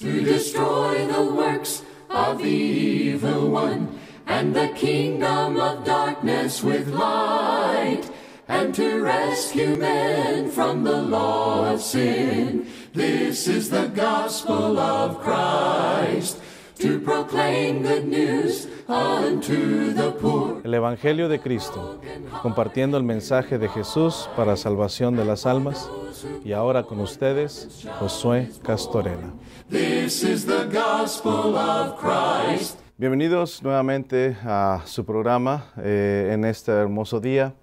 to destroy the works of the evil one and the kingdom of darkness with light and to rescue men from the law of sin. This is the gospel of Christ. El Evangelio de Cristo, compartiendo el mensaje de Jesús para salvación de las almas. Y ahora con ustedes, Josué Castorena. Bienvenidos nuevamente a su programa eh, en este hermoso día.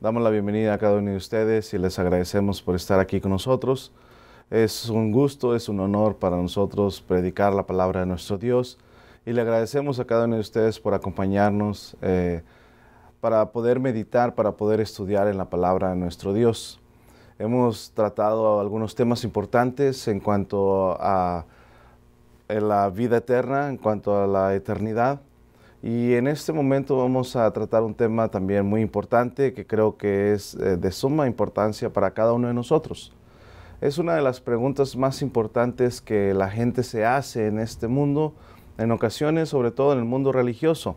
Damos la bienvenida a cada uno de ustedes y les agradecemos por estar aquí con nosotros. Es un gusto, es un honor para nosotros predicar la palabra de nuestro Dios y le agradecemos a cada uno de ustedes por acompañarnos eh, para poder meditar, para poder estudiar en la palabra de nuestro Dios. Hemos tratado algunos temas importantes en cuanto a eh, la vida eterna, en cuanto a la eternidad. Y en este momento vamos a tratar un tema también muy importante que creo que es eh, de suma importancia para cada uno de nosotros. Es una de las preguntas más importantes que la gente se hace en este mundo, en ocasiones, sobre todo en el mundo religioso.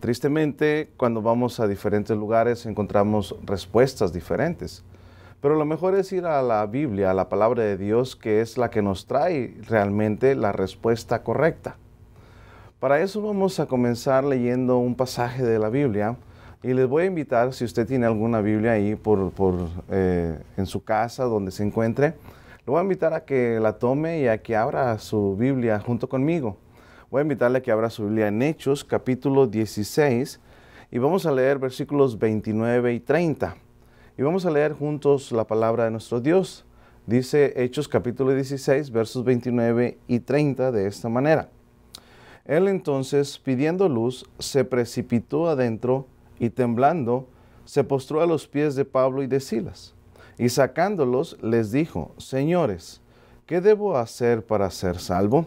Tristemente, cuando vamos a diferentes lugares encontramos respuestas diferentes. Pero lo mejor es ir a la Biblia, a la palabra de Dios, que es la que nos trae realmente la respuesta correcta. Para eso vamos a comenzar leyendo un pasaje de la Biblia y les voy a invitar, si usted tiene alguna Biblia ahí por, por eh, en su casa, donde se encuentre, le voy a invitar a que la tome y a que abra su Biblia junto conmigo. Voy a invitarle a que abra su Biblia en Hechos, capítulo 16, y vamos a leer versículos 29 y 30. Y vamos a leer juntos la palabra de nuestro Dios. Dice Hechos capítulo 16, versos 29 y 30 de esta manera. Él entonces, pidiendo luz, se precipitó adentro y temblando se postró a los pies de Pablo y de Silas. Y sacándolos les dijo, Señores, ¿qué debo hacer para ser salvo?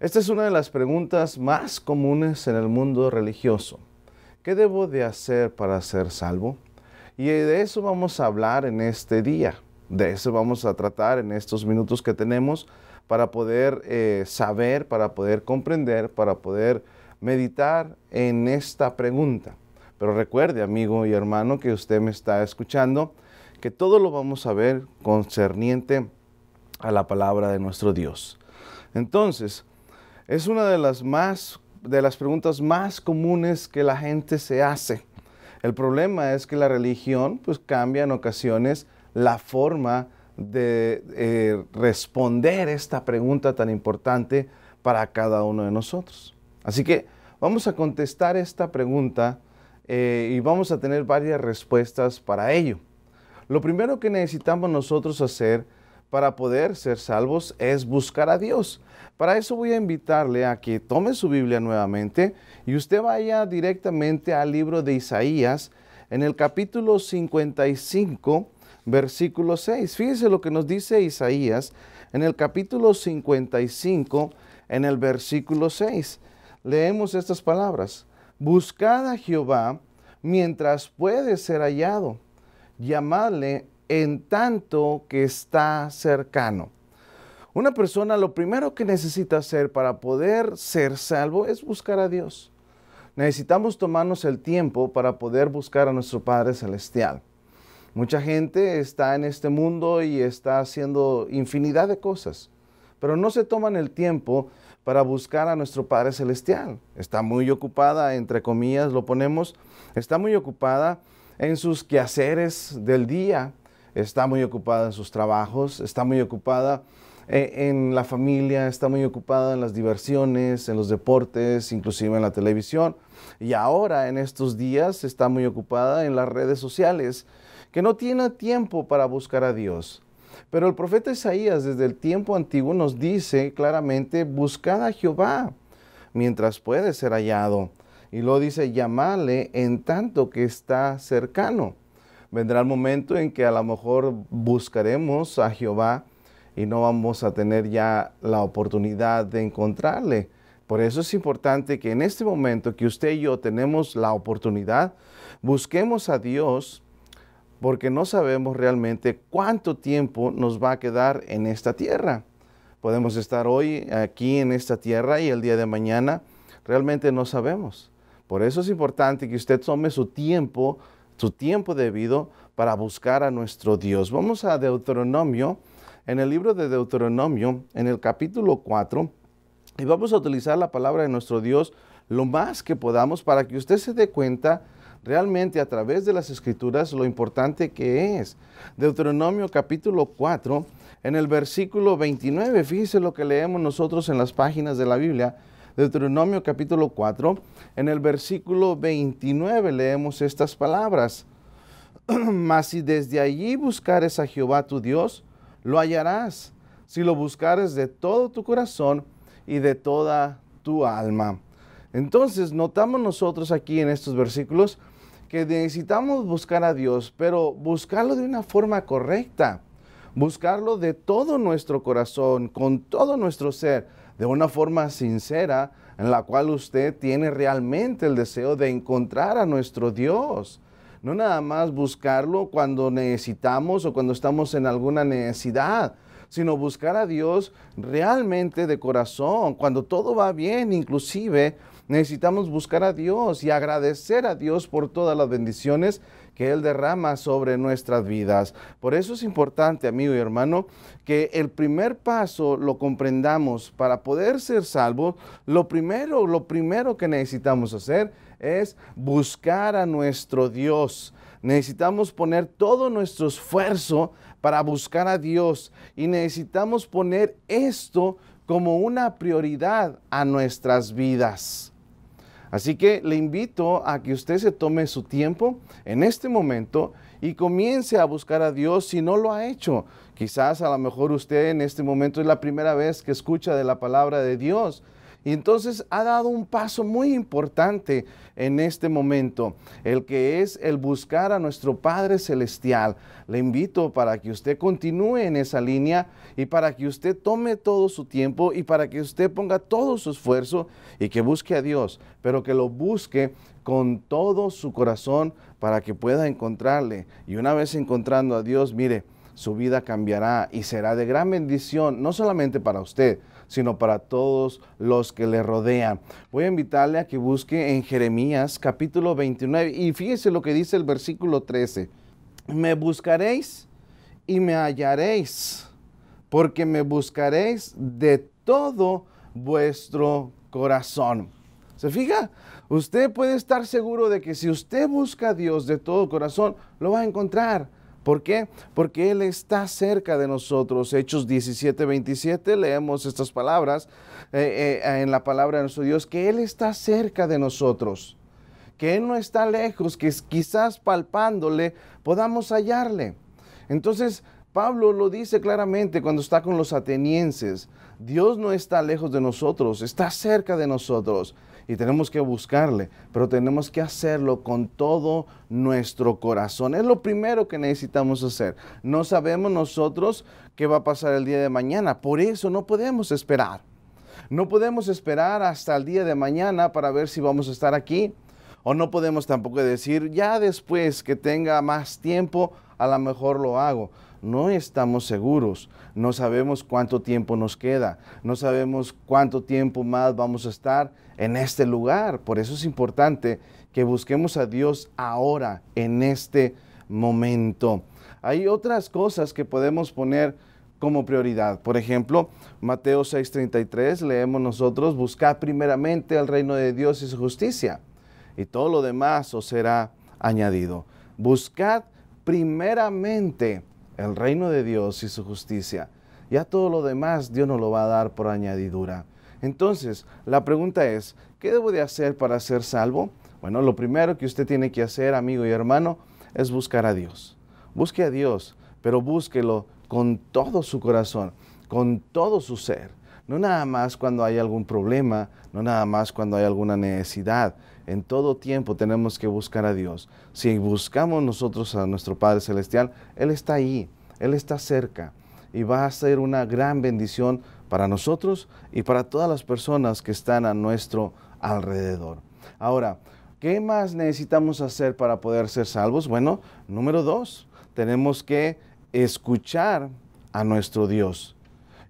Esta es una de las preguntas más comunes en el mundo religioso. ¿Qué debo de hacer para ser salvo? Y de eso vamos a hablar en este día. De eso vamos a tratar en estos minutos que tenemos para poder eh, saber, para poder comprender, para poder meditar en esta pregunta. Pero recuerde, amigo y hermano, que usted me está escuchando, que todo lo vamos a ver concerniente a la palabra de nuestro Dios. Entonces, es una de las más de las preguntas más comunes que la gente se hace. El problema es que la religión pues cambia en ocasiones la forma de eh, responder esta pregunta tan importante para cada uno de nosotros. Así que vamos a contestar esta pregunta eh, y vamos a tener varias respuestas para ello. Lo primero que necesitamos nosotros hacer para poder ser salvos es buscar a Dios. Para eso voy a invitarle a que tome su Biblia nuevamente y usted vaya directamente al libro de Isaías en el capítulo 55, versículo 6. Fíjese lo que nos dice Isaías en el capítulo 55, en el versículo 6. Leemos estas palabras. Buscad a Jehová mientras puede ser hallado. Llamadle en tanto que está cercano. Una persona lo primero que necesita hacer para poder ser salvo es buscar a Dios. Necesitamos tomarnos el tiempo para poder buscar a nuestro Padre Celestial. Mucha gente está en este mundo y está haciendo infinidad de cosas, pero no se toman el tiempo para buscar a nuestro Padre Celestial. Está muy ocupada, entre comillas lo ponemos, está muy ocupada en sus quehaceres del día, está muy ocupada en sus trabajos, está muy ocupada eh, en la familia, está muy ocupada en las diversiones, en los deportes, inclusive en la televisión. Y ahora, en estos días, está muy ocupada en las redes sociales, que no tiene tiempo para buscar a Dios. Pero el profeta Isaías desde el tiempo antiguo nos dice claramente, buscad a Jehová mientras puede ser hallado. Y luego dice, llámale en tanto que está cercano. Vendrá el momento en que a lo mejor buscaremos a Jehová y no vamos a tener ya la oportunidad de encontrarle. Por eso es importante que en este momento que usted y yo tenemos la oportunidad, busquemos a Dios porque no sabemos realmente cuánto tiempo nos va a quedar en esta tierra. Podemos estar hoy aquí en esta tierra y el día de mañana realmente no sabemos. Por eso es importante que usted tome su tiempo, su tiempo debido para buscar a nuestro Dios. Vamos a Deuteronomio, en el libro de Deuteronomio, en el capítulo 4, y vamos a utilizar la palabra de nuestro Dios lo más que podamos para que usted se dé cuenta realmente a través de las escrituras lo importante que es. Deuteronomio capítulo 4, en el versículo 29, fíjese lo que leemos nosotros en las páginas de la Biblia. Deuteronomio capítulo 4, en el versículo 29 leemos estas palabras. Mas si desde allí buscares a Jehová tu Dios, lo hallarás, si lo buscares de todo tu corazón y de toda tu alma. Entonces, notamos nosotros aquí en estos versículos que necesitamos buscar a Dios, pero buscarlo de una forma correcta, buscarlo de todo nuestro corazón, con todo nuestro ser, de una forma sincera en la cual usted tiene realmente el deseo de encontrar a nuestro Dios. No nada más buscarlo cuando necesitamos o cuando estamos en alguna necesidad, sino buscar a Dios realmente de corazón, cuando todo va bien, inclusive Necesitamos buscar a Dios y agradecer a Dios por todas las bendiciones que Él derrama sobre nuestras vidas. Por eso es importante, amigo y hermano, que el primer paso lo comprendamos para poder ser salvos. Lo primero, lo primero que necesitamos hacer es buscar a nuestro Dios. Necesitamos poner todo nuestro esfuerzo para buscar a Dios y necesitamos poner esto como una prioridad a nuestras vidas. Así que le invito a que usted se tome su tiempo en este momento y comience a buscar a Dios si no lo ha hecho. Quizás a lo mejor usted en este momento es la primera vez que escucha de la palabra de Dios. Y entonces ha dado un paso muy importante en este momento, el que es el buscar a nuestro Padre Celestial. Le invito para que usted continúe en esa línea y para que usted tome todo su tiempo y para que usted ponga todo su esfuerzo y que busque a Dios, pero que lo busque con todo su corazón para que pueda encontrarle. Y una vez encontrando a Dios, mire, su vida cambiará y será de gran bendición, no solamente para usted, sino para todos los que le rodean. Voy a invitarle a que busque en Jeremías capítulo 29 y fíjese lo que dice el versículo 13. Me buscaréis y me hallaréis, porque me buscaréis de todo vuestro corazón. ¿Se fija? Usted puede estar seguro de que si usted busca a Dios de todo corazón, lo va a encontrar ¿Por qué? Porque Él está cerca de nosotros. Hechos 17, 27, leemos estas palabras eh, eh, en la palabra de nuestro Dios, que Él está cerca de nosotros, que Él no está lejos, que quizás palpándole podamos hallarle. Entonces, Pablo lo dice claramente cuando está con los atenienses, Dios no está lejos de nosotros, está cerca de nosotros y tenemos que buscarle, pero tenemos que hacerlo con todo nuestro corazón. Es lo primero que necesitamos hacer. No sabemos nosotros qué va a pasar el día de mañana, por eso no podemos esperar. No podemos esperar hasta el día de mañana para ver si vamos a estar aquí. O no podemos tampoco decir, ya después que tenga más tiempo, a lo mejor lo hago no estamos seguros, no sabemos cuánto tiempo nos queda, no sabemos cuánto tiempo más vamos a estar en este lugar. Por eso es importante que busquemos a Dios ahora, en este momento. Hay otras cosas que podemos poner como prioridad. Por ejemplo, Mateo 6:33 leemos nosotros, buscad primeramente al reino de Dios y su justicia, y todo lo demás os será añadido. Buscad primeramente el reino de Dios y su justicia. Ya todo lo demás Dios nos lo va a dar por añadidura. Entonces, la pregunta es, ¿qué debo de hacer para ser salvo? Bueno, lo primero que usted tiene que hacer, amigo y hermano, es buscar a Dios. Busque a Dios, pero búsquelo con todo su corazón, con todo su ser. No nada más cuando hay algún problema, no nada más cuando hay alguna necesidad, en todo tiempo tenemos que buscar a Dios. Si buscamos nosotros a nuestro Padre Celestial, Él está ahí, Él está cerca y va a ser una gran bendición para nosotros y para todas las personas que están a nuestro alrededor. Ahora, ¿qué más necesitamos hacer para poder ser salvos? Bueno, número dos, tenemos que escuchar a nuestro Dios.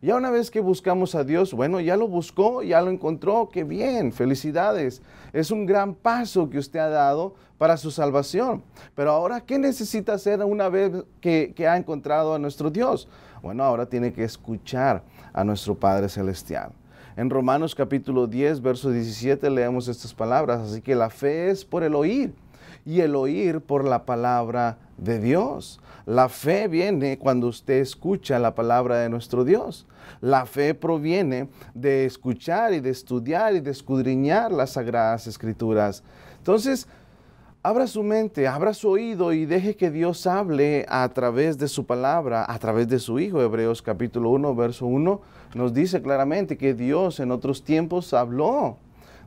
Ya una vez que buscamos a Dios, bueno, ya lo buscó, ya lo encontró, qué bien, felicidades. Es un gran paso que usted ha dado para su salvación. Pero ahora, ¿qué necesita hacer una vez que, ha encontrado a nuestro Dios? Bueno, ahora tiene que escuchar a nuestro Padre Celestial. En Romanos capítulo 10, verso 17 leemos estas palabras, así que la fe es por el oír y el oír por la palabra de Dios. La fe viene cuando usted escucha la palabra de nuestro Dios. La fe proviene de escuchar y de estudiar y de escudriñar las sagradas escrituras. Entonces, abra su mente, abra su oído y deje que Dios hable a través de su palabra, a través de su Hijo. Hebreos capítulo 1, verso 1 nos dice claramente que Dios en otros tiempos habló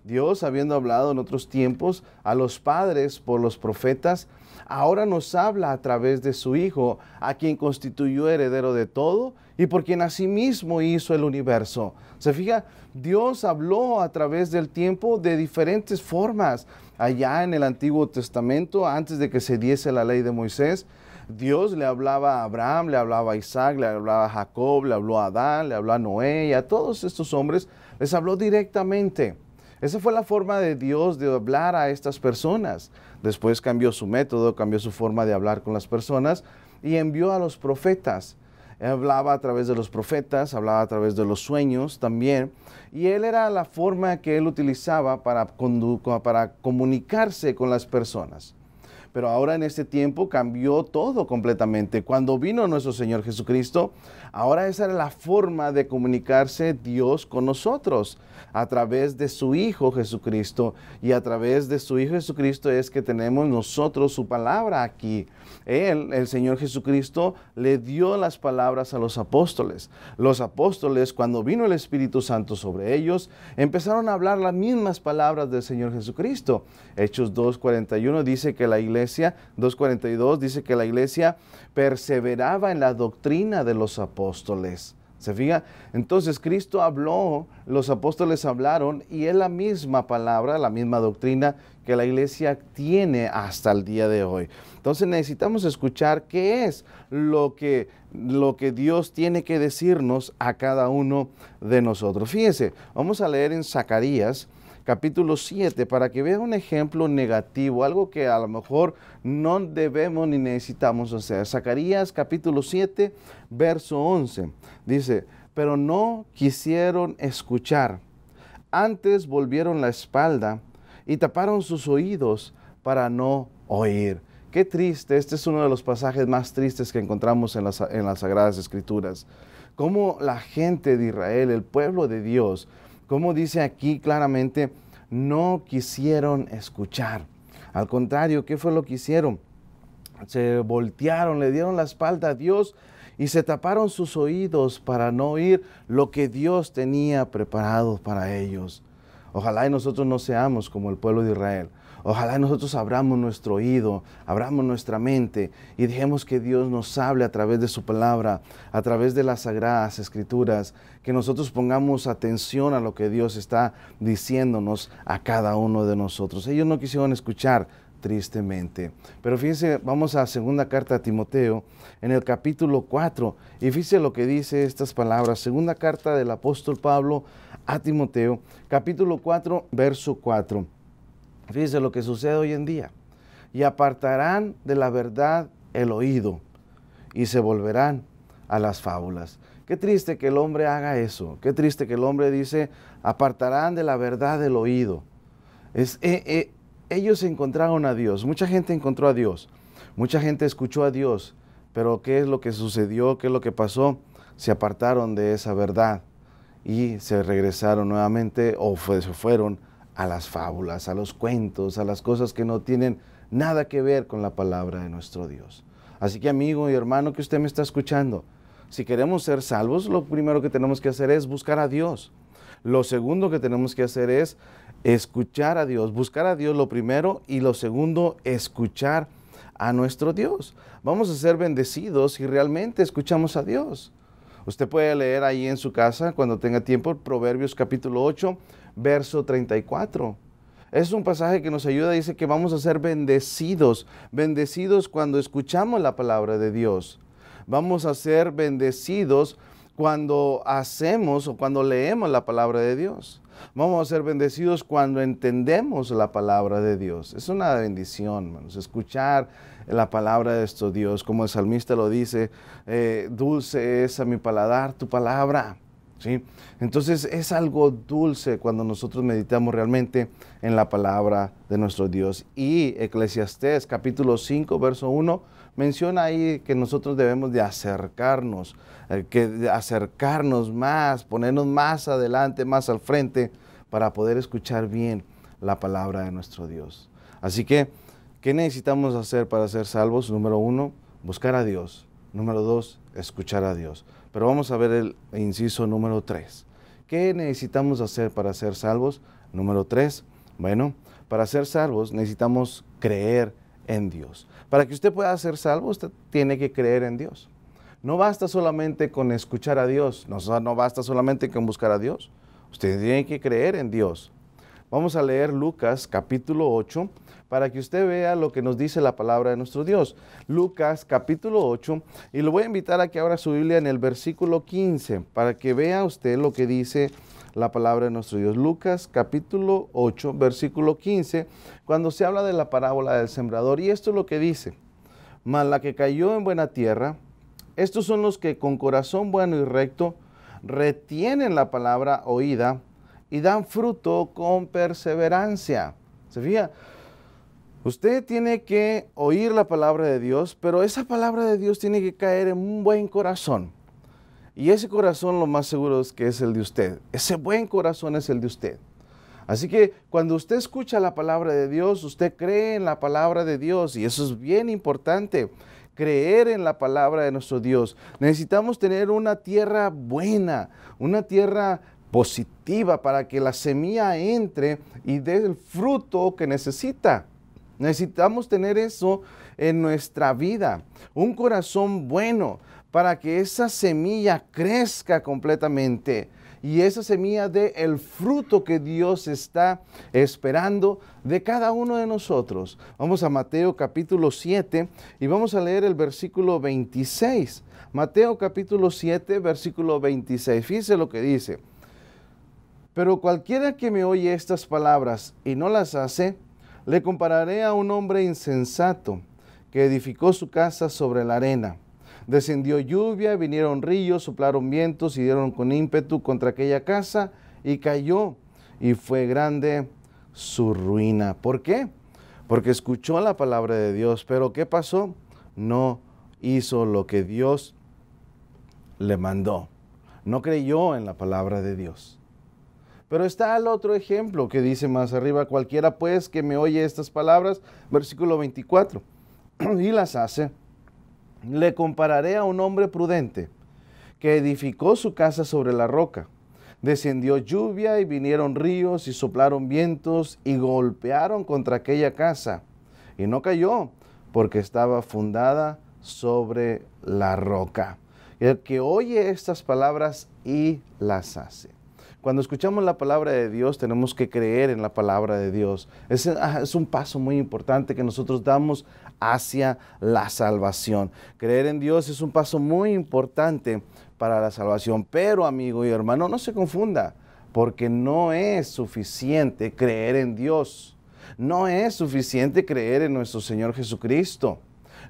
Dios, habiendo hablado en otros tiempos a los padres por los profetas, ahora nos habla a través de su Hijo, a quien constituyó heredero de todo y por quien asimismo hizo el universo. Se fija, Dios habló a través del tiempo de diferentes formas. Allá en el Antiguo Testamento, antes de que se diese la ley de Moisés, Dios le hablaba a Abraham, le hablaba a Isaac, le hablaba a Jacob, le habló a Adán, le habló a Noé y a todos estos hombres, les habló directamente. Esa fue la forma de Dios de hablar a estas personas. Después cambió su método, cambió su forma de hablar con las personas y envió a los profetas. hablaba a través de los profetas, hablaba a través de los sueños también. Y él era la forma que él utilizaba para, para comunicarse con las personas. Pero ahora en este tiempo cambió todo completamente. Cuando vino nuestro Señor Jesucristo, ahora esa era la forma de comunicarse Dios con nosotros, a través de su Hijo Jesucristo. Y a través de su Hijo Jesucristo es que tenemos nosotros su palabra aquí. Él, el Señor Jesucristo, le dio las palabras a los apóstoles. Los apóstoles, cuando vino el Espíritu Santo sobre ellos, empezaron a hablar las mismas palabras del Señor Jesucristo. Hechos 2.41 dice que la iglesia 2.42, dice que la iglesia perseveraba en la doctrina de los apóstoles. ¿Se fija? Entonces Cristo habló, los apóstoles hablaron y es la misma palabra, la misma doctrina que la iglesia tiene hasta el día de hoy. Entonces necesitamos escuchar qué es lo que, lo que Dios tiene que decirnos a cada uno de nosotros. Fíjense, vamos a leer en Zacarías capítulo 7, para que vean un ejemplo negativo, algo que a lo mejor no debemos ni necesitamos hacer. Zacarías capítulo 7, verso 11, dice, pero no quisieron escuchar, antes volvieron la espalda y taparon sus oídos para no oír. Qué triste, este es uno de los pasajes más tristes que encontramos en las, en las Sagradas Escrituras. Cómo la gente de Israel, el pueblo de Dios, como dice aquí claramente, no quisieron escuchar. Al contrario, ¿qué fue lo que hicieron? Se voltearon, le dieron la espalda a Dios y se taparon sus oídos para no oír lo que Dios tenía preparado para ellos. Ojalá y nosotros no seamos como el pueblo de Israel. Ojalá nosotros abramos nuestro oído, abramos nuestra mente y dejemos que Dios nos hable a través de su palabra, a través de las sagradas escrituras, que nosotros pongamos atención a lo que Dios está diciéndonos a cada uno de nosotros. Ellos no quisieron escuchar tristemente. Pero fíjense, vamos a segunda carta a Timoteo en el capítulo 4 y fíjense lo que dice estas palabras. Segunda carta del apóstol Pablo a Timoteo, capítulo 4, verso 4. Fíjense lo que sucede hoy en día. Y apartarán de la verdad el oído y se volverán a las fábulas. Qué triste que el hombre haga eso. Qué triste que el hombre dice, apartarán de la verdad el oído. Es, eh, eh, ellos encontraron a Dios. Mucha gente encontró a Dios. Mucha gente escuchó a Dios. Pero ¿qué es lo que sucedió? ¿Qué es lo que pasó? Se apartaron de esa verdad y se regresaron nuevamente o se fueron a las fábulas, a los cuentos, a las cosas que no tienen nada que ver con la palabra de nuestro Dios. Así que amigo y hermano que usted me está escuchando, si queremos ser salvos, lo primero que tenemos que hacer es buscar a Dios. Lo segundo que tenemos que hacer es escuchar a Dios, buscar a Dios lo primero y lo segundo, escuchar a nuestro Dios. Vamos a ser bendecidos si realmente escuchamos a Dios. Usted puede leer ahí en su casa cuando tenga tiempo Proverbios capítulo 8, verso 34. Es un pasaje que nos ayuda, dice que vamos a ser bendecidos, bendecidos cuando escuchamos la palabra de Dios. Vamos a ser bendecidos cuando hacemos o cuando leemos la palabra de Dios. Vamos a ser bendecidos cuando entendemos la palabra de Dios. Es una bendición, hermanos, escuchar la palabra de nuestro Dios. Como el salmista lo dice, eh, dulce es a mi paladar tu palabra entonces es algo dulce cuando nosotros meditamos realmente en la palabra de nuestro Dios. Y Eclesiastés capítulo 5, verso 1, menciona ahí que nosotros debemos de acercarnos, eh, que acercarnos más, ponernos más adelante, más al frente, para poder escuchar bien la palabra de nuestro Dios. Así que, ¿qué necesitamos hacer para ser salvos? Número uno, buscar a Dios. Número dos, escuchar a Dios. Pero vamos a ver el inciso número 3. ¿Qué necesitamos hacer para ser salvos? Número 3. Bueno, para ser salvos necesitamos creer en Dios. Para que usted pueda ser salvo, usted tiene que creer en Dios. No basta solamente con escuchar a Dios, no, no basta solamente con buscar a Dios. Usted tiene que creer en Dios. Vamos a leer Lucas capítulo 8 para que usted vea lo que nos dice la palabra de nuestro Dios. Lucas capítulo 8 y lo voy a invitar a que abra su Biblia en el versículo 15 para que vea usted lo que dice la palabra de nuestro Dios. Lucas capítulo 8 versículo 15 cuando se habla de la parábola del sembrador y esto es lo que dice. Mas la que cayó en buena tierra, estos son los que con corazón bueno y recto retienen la palabra oída y dan fruto con perseverancia. ¿Se fija? Usted tiene que oír la palabra de Dios, pero esa palabra de Dios tiene que caer en un buen corazón. Y ese corazón lo más seguro es que es el de usted. Ese buen corazón es el de usted. Así que cuando usted escucha la palabra de Dios, usted cree en la palabra de Dios y eso es bien importante creer en la palabra de nuestro Dios. Necesitamos tener una tierra buena, una tierra positiva para que la semilla entre y dé el fruto que necesita. Necesitamos tener eso en nuestra vida, un corazón bueno para que esa semilla crezca completamente y esa semilla dé el fruto que Dios está esperando de cada uno de nosotros. Vamos a Mateo capítulo 7 y vamos a leer el versículo 26. Mateo capítulo 7, versículo 26. Fíjese lo que dice. Pero cualquiera que me oye estas palabras y no las hace, le compararé a un hombre insensato que edificó su casa sobre la arena. Descendió lluvia, vinieron ríos, soplaron vientos y dieron con ímpetu contra aquella casa y cayó y fue grande su ruina. ¿Por qué? Porque escuchó la palabra de Dios, pero ¿qué pasó? No hizo lo que Dios le mandó. No creyó en la palabra de Dios. Pero está el otro ejemplo que dice más arriba, cualquiera pues que me oye estas palabras, versículo 24, y las hace, le compararé a un hombre prudente que edificó su casa sobre la roca. Descendió lluvia y vinieron ríos y soplaron vientos y golpearon contra aquella casa. Y no cayó porque estaba fundada sobre la roca. El que oye estas palabras y las hace. Cuando escuchamos la palabra de Dios, tenemos que creer en la palabra de Dios. Es, ah, es, un paso muy importante que nosotros damos hacia la salvación. Creer en Dios es un paso muy importante para la salvación. Pero, amigo y hermano, no se confunda, porque no es suficiente creer en Dios. No es suficiente creer en nuestro Señor Jesucristo.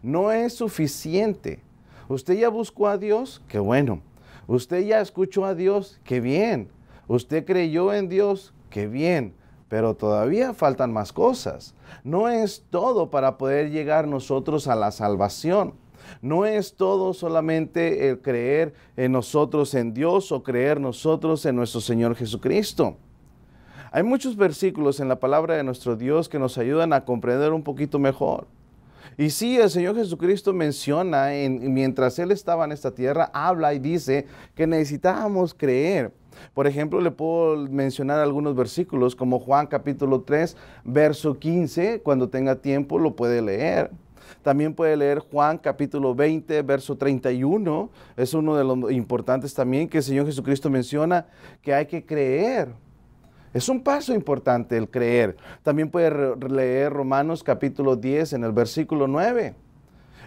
No es suficiente. Usted ya buscó a Dios, qué bueno. Usted ya escuchó a Dios, qué bien. Usted creyó en Dios, qué bien, pero todavía faltan más cosas. No es todo para poder llegar nosotros a la salvación. No es todo solamente el creer en nosotros en Dios o creer nosotros en nuestro Señor Jesucristo. Hay muchos versículos en la palabra de nuestro Dios que nos ayudan a comprender un poquito mejor. Y sí, el Señor Jesucristo menciona, en, mientras Él estaba en esta tierra, habla y dice que necesitábamos creer por ejemplo, le puedo mencionar algunos versículos como Juan capítulo 3, verso 15, cuando tenga tiempo lo puede leer. También puede leer Juan capítulo 20, verso 31. Es uno de los importantes también que el Señor Jesucristo menciona, que hay que creer. Es un paso importante el creer. También puede leer Romanos capítulo 10 en el versículo 9.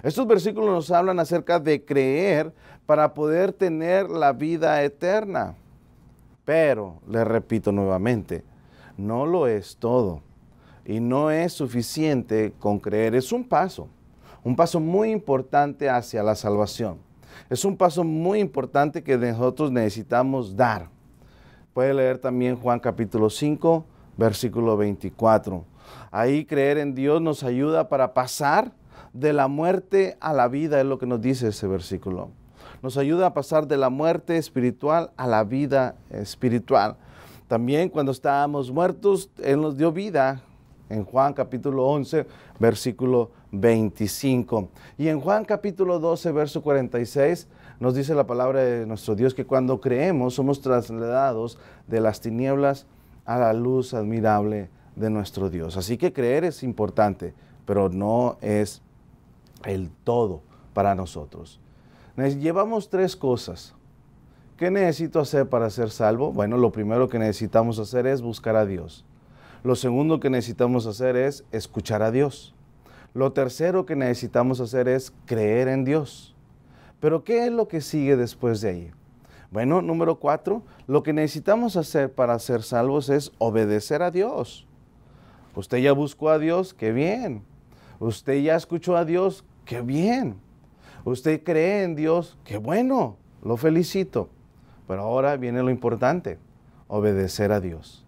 Estos versículos nos hablan acerca de creer para poder tener la vida eterna. Pero, le repito nuevamente, no lo es todo. Y no es suficiente con creer. Es un paso, un paso muy importante hacia la salvación. Es un paso muy importante que nosotros necesitamos dar. Puede leer también Juan capítulo 5, versículo 24. Ahí creer en Dios nos ayuda para pasar de la muerte a la vida, es lo que nos dice ese versículo nos ayuda a pasar de la muerte espiritual a la vida espiritual. También cuando estábamos muertos, Él nos dio vida en Juan capítulo 11, versículo 25. Y en Juan capítulo 12, verso 46, nos dice la palabra de nuestro Dios que cuando creemos somos trasladados de las tinieblas a la luz admirable de nuestro Dios. Así que creer es importante, pero no es el todo para nosotros llevamos tres cosas. ¿Qué necesito hacer para ser salvo? Bueno, lo primero que necesitamos hacer es buscar a Dios. Lo segundo que necesitamos hacer es escuchar a Dios. Lo tercero que necesitamos hacer es creer en Dios. Pero ¿qué es lo que sigue después de ahí? Bueno, número cuatro, lo que necesitamos hacer para ser salvos es obedecer a Dios. Usted ya buscó a Dios, qué bien. Usted ya escuchó a Dios, qué bien usted cree en Dios, qué bueno, lo felicito. Pero ahora viene lo importante, obedecer a Dios.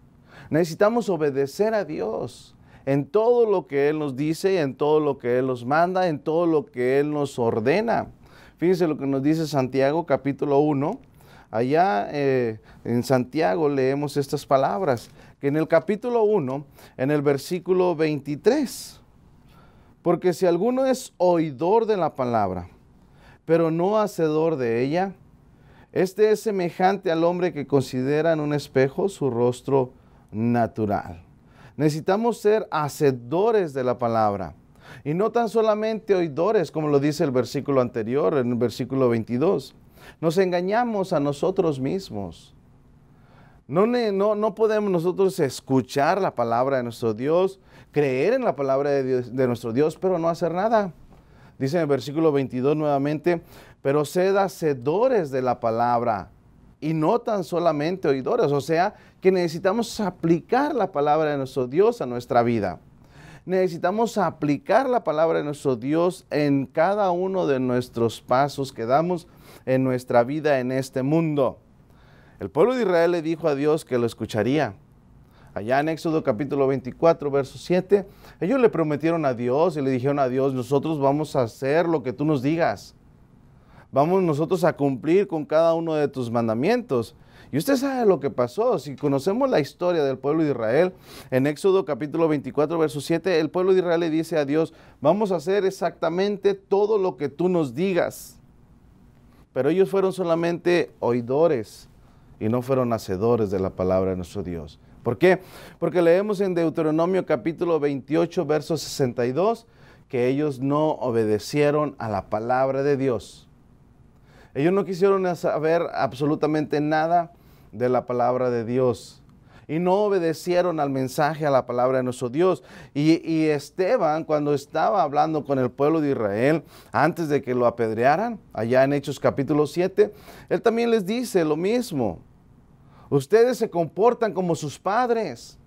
Necesitamos obedecer a Dios en todo lo que Él nos dice, en todo lo que Él nos manda, en todo lo que Él nos ordena. Fíjense lo que nos dice Santiago capítulo 1. Allá eh, en Santiago leemos estas palabras, que en el capítulo 1, en el versículo 23, porque si alguno es oidor de la palabra, pero no hacedor de ella. Este es semejante al hombre que considera en un espejo su rostro natural. Necesitamos ser hacedores de la palabra y no tan solamente oidores, como lo dice el versículo anterior, en el versículo 22. Nos engañamos a nosotros mismos. No, podemos nosotros escuchar la palabra de nuestro Dios, creer en la palabra de nuestro Dios, pero no hacer nada. Dice en el versículo 22 nuevamente, pero sed hacedores de la palabra y no tan solamente oidores. O sea, que necesitamos aplicar la palabra de nuestro Dios a nuestra vida. Necesitamos aplicar la palabra de nuestro Dios en cada uno de nuestros pasos que damos en nuestra vida en este mundo. El pueblo de Israel le dijo a Dios que lo escucharía, Allá en Éxodo capítulo 24, verso 7, ellos le prometieron a Dios y le dijeron a Dios, nosotros vamos a hacer lo que tú nos digas. Vamos nosotros a cumplir con cada uno de tus mandamientos. Y usted sabe lo que pasó. Si conocemos la historia del pueblo de Israel, en Éxodo capítulo 24, verso 7, el pueblo de Israel le dice a Dios, vamos a hacer exactamente todo lo que tú nos digas. Pero ellos fueron solamente oidores y no fueron hacedores de la palabra de nuestro Dios. ¿Por qué? Porque leemos en Deuteronomio capítulo 28, verso 62, que ellos no obedecieron a la palabra de Dios. Ellos no quisieron saber absolutamente nada de la palabra de Dios. Y no obedecieron al mensaje, a la palabra de nuestro Dios. Y, Esteban, cuando estaba hablando con el pueblo de Israel, antes de que lo apedrearan, allá en Hechos capítulo 7, él también les dice lo mismo. Ustedes se comportan como sus padres.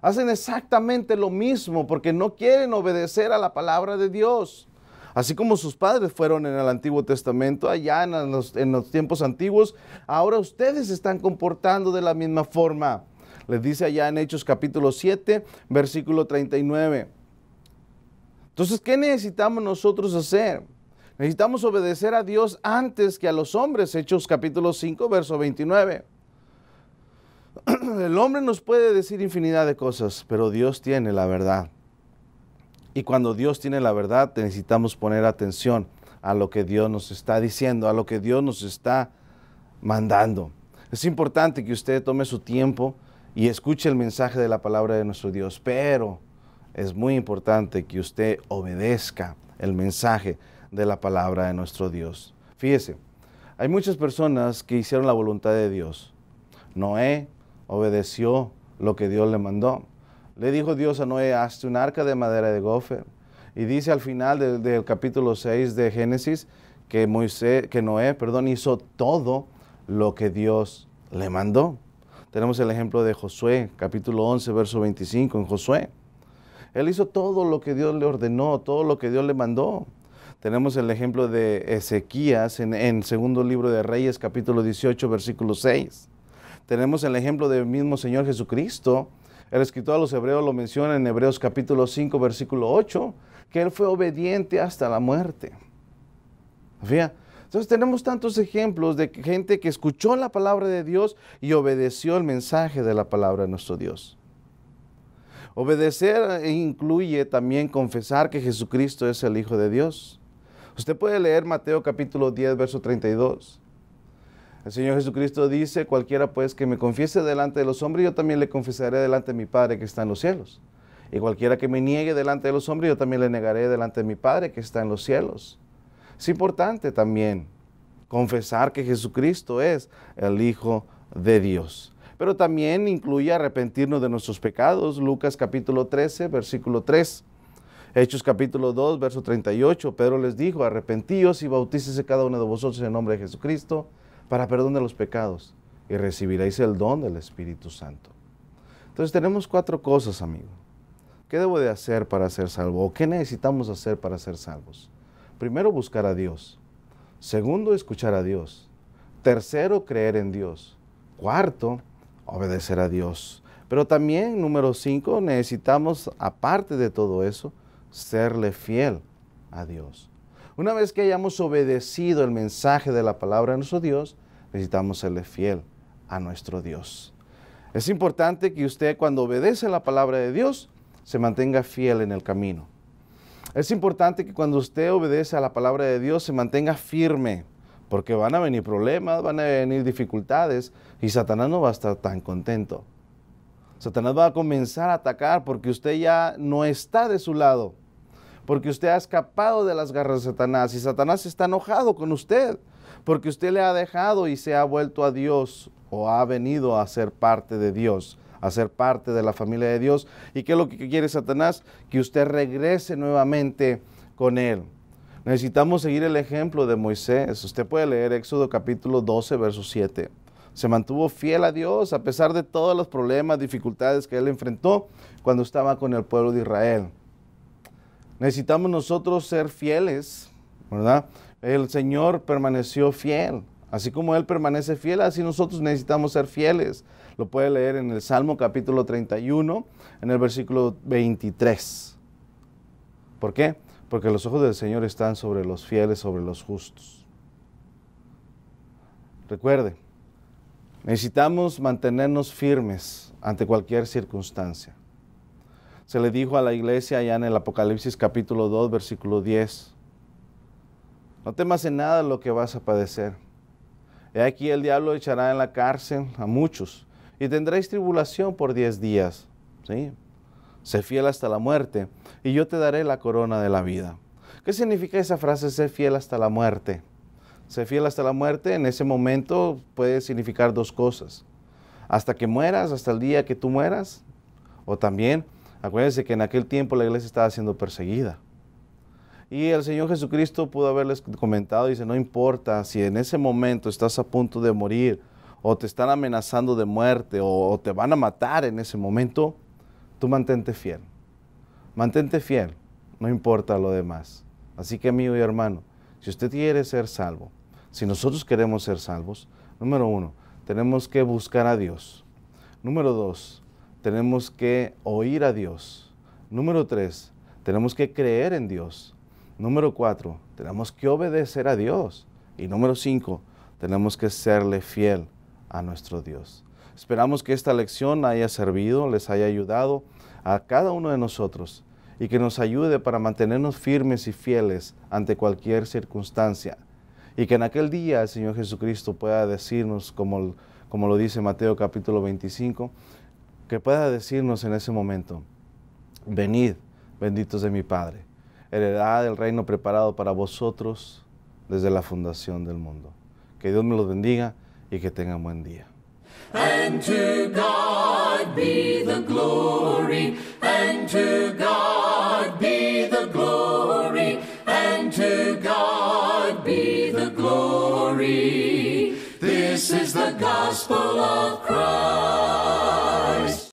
Hacen exactamente lo mismo porque no quieren obedecer a la palabra de Dios. Así como sus padres fueron en el Antiguo Testamento, allá en los, tiempos antiguos, ahora ustedes se están comportando de la misma forma. Les dice allá en Hechos capítulo 7, versículo 39. Entonces, ¿qué necesitamos nosotros hacer? Necesitamos obedecer a Dios antes que a los hombres, Hechos capítulo 5, verso 29. El hombre nos puede decir infinidad de cosas, pero Dios tiene la verdad. Y cuando Dios tiene la verdad, necesitamos poner atención a lo que Dios nos está diciendo, a lo que Dios nos está mandando. Es importante que usted tome su tiempo y escuche el mensaje de la palabra de nuestro Dios, pero es muy importante que usted obedezca el mensaje de la palabra de nuestro Dios. Fíjese, hay muchas personas que hicieron la voluntad de Dios. Noé, obedeció lo que Dios le mandó. Le dijo Dios a Noé, hazte un arca de madera de gofer. Y dice al final del, capítulo 6 de Génesis que, Moisés, que Noé perdón, hizo todo lo que Dios le mandó. Tenemos el ejemplo de Josué, capítulo 11, verso 25, en Josué. Él hizo todo lo que Dios le ordenó, todo lo que Dios le mandó. Tenemos el ejemplo de Ezequías en, el segundo libro de Reyes, capítulo 18, versículo 6. Tenemos el ejemplo del mismo Señor Jesucristo. El escritor a los hebreos lo menciona en Hebreos capítulo 5, versículo 8, que Él fue obediente hasta la muerte. Entonces tenemos tantos ejemplos de gente que escuchó la palabra de Dios y obedeció el mensaje de la palabra de nuestro Dios. Obedecer incluye también confesar que Jesucristo es el Hijo de Dios. Usted puede leer Mateo capítulo 10, verso 32. El Señor Jesucristo dice, cualquiera pues que me confiese delante de los hombres, yo también le confesaré delante de mi Padre que está en los cielos. Y cualquiera que me niegue delante de los hombres, yo también le negaré delante de mi Padre que está en los cielos. Es importante también confesar que Jesucristo es el Hijo de Dios. Pero también incluye arrepentirnos de nuestros pecados. Lucas capítulo 13, versículo 3. Hechos capítulo 2, verso 38. Pedro les dijo, arrepentíos y bautícese cada uno de vosotros en el nombre de Jesucristo para perdón de los pecados y recibiréis el don del Espíritu Santo. Entonces tenemos cuatro cosas, amigo. ¿Qué debo de hacer para ser salvo? ¿O qué necesitamos hacer para ser salvos? Primero, buscar a Dios. Segundo, escuchar a Dios. Tercero, creer en Dios. Cuarto, obedecer a Dios. Pero también, número cinco, necesitamos, aparte de todo eso, serle fiel a Dios. Una vez que hayamos obedecido el mensaje de la palabra de nuestro Dios, necesitamos serle fiel a nuestro Dios. Es importante que usted cuando obedece la palabra de Dios se mantenga fiel en el camino. Es importante que cuando usted obedece a la palabra de Dios se mantenga firme, porque van a venir problemas, van a venir dificultades y Satanás no va a estar tan contento. Satanás va a comenzar a atacar porque usted ya no está de su lado, porque usted ha escapado de las garras de Satanás y Satanás está enojado con usted porque usted le ha dejado y se ha vuelto a Dios o ha venido a ser parte de Dios, a ser parte de la familia de Dios. ¿Y qué es lo que quiere Satanás? Que usted regrese nuevamente con Él. Necesitamos seguir el ejemplo de Moisés. Usted puede leer Éxodo capítulo 12, verso 7. Se mantuvo fiel a Dios a pesar de todos los problemas, dificultades que él enfrentó cuando estaba con el pueblo de Israel. Necesitamos nosotros ser fieles, ¿verdad? el Señor permaneció fiel. Así como Él permanece fiel, así nosotros necesitamos ser fieles. Lo puede leer en el Salmo capítulo 31, en el versículo 23. ¿Por qué? Porque los ojos del Señor están sobre los fieles, sobre los justos. Recuerde, necesitamos mantenernos firmes ante cualquier circunstancia. Se le dijo a la iglesia allá en el Apocalipsis capítulo 2, versículo 10, no temas en nada lo que vas a padecer. He aquí el diablo echará en la cárcel a muchos y tendréis tribulación por diez días. ¿Sí? Sé fiel hasta la muerte y yo te daré la corona de la vida. ¿Qué significa esa frase, sé fiel hasta la muerte? Sé fiel hasta la muerte en ese momento puede significar dos cosas. Hasta que mueras, hasta el día que tú mueras. O también, acuérdense que en aquel tiempo la iglesia estaba siendo perseguida. Y el Señor Jesucristo pudo haberles comentado, dice, no importa si en ese momento estás a punto de morir o te están amenazando de muerte o, o te van a matar en ese momento, tú mantente fiel. Mantente fiel, no importa lo demás. Así que amigo y hermano, si usted quiere ser salvo, si nosotros queremos ser salvos, número uno, tenemos que buscar a Dios. Número dos, tenemos que oír a Dios. Número tres, tenemos que creer en Dios. Número cuatro, tenemos que obedecer a Dios. Y número cinco, tenemos que serle fiel a nuestro Dios. Esperamos que esta lección haya servido, les haya ayudado a cada uno de nosotros y que nos ayude para mantenernos firmes y fieles ante cualquier circunstancia. Y que en aquel día el Señor Jesucristo pueda decirnos, como, como lo dice Mateo capítulo 25, que pueda decirnos en ese momento, venid, benditos de mi Padre heredad del reino preparado para vosotros desde la fundación del mundo. Que Dios me los bendiga y que tengan buen día. God be the glory, God be the glory, God be the glory. This is the gospel of Christ.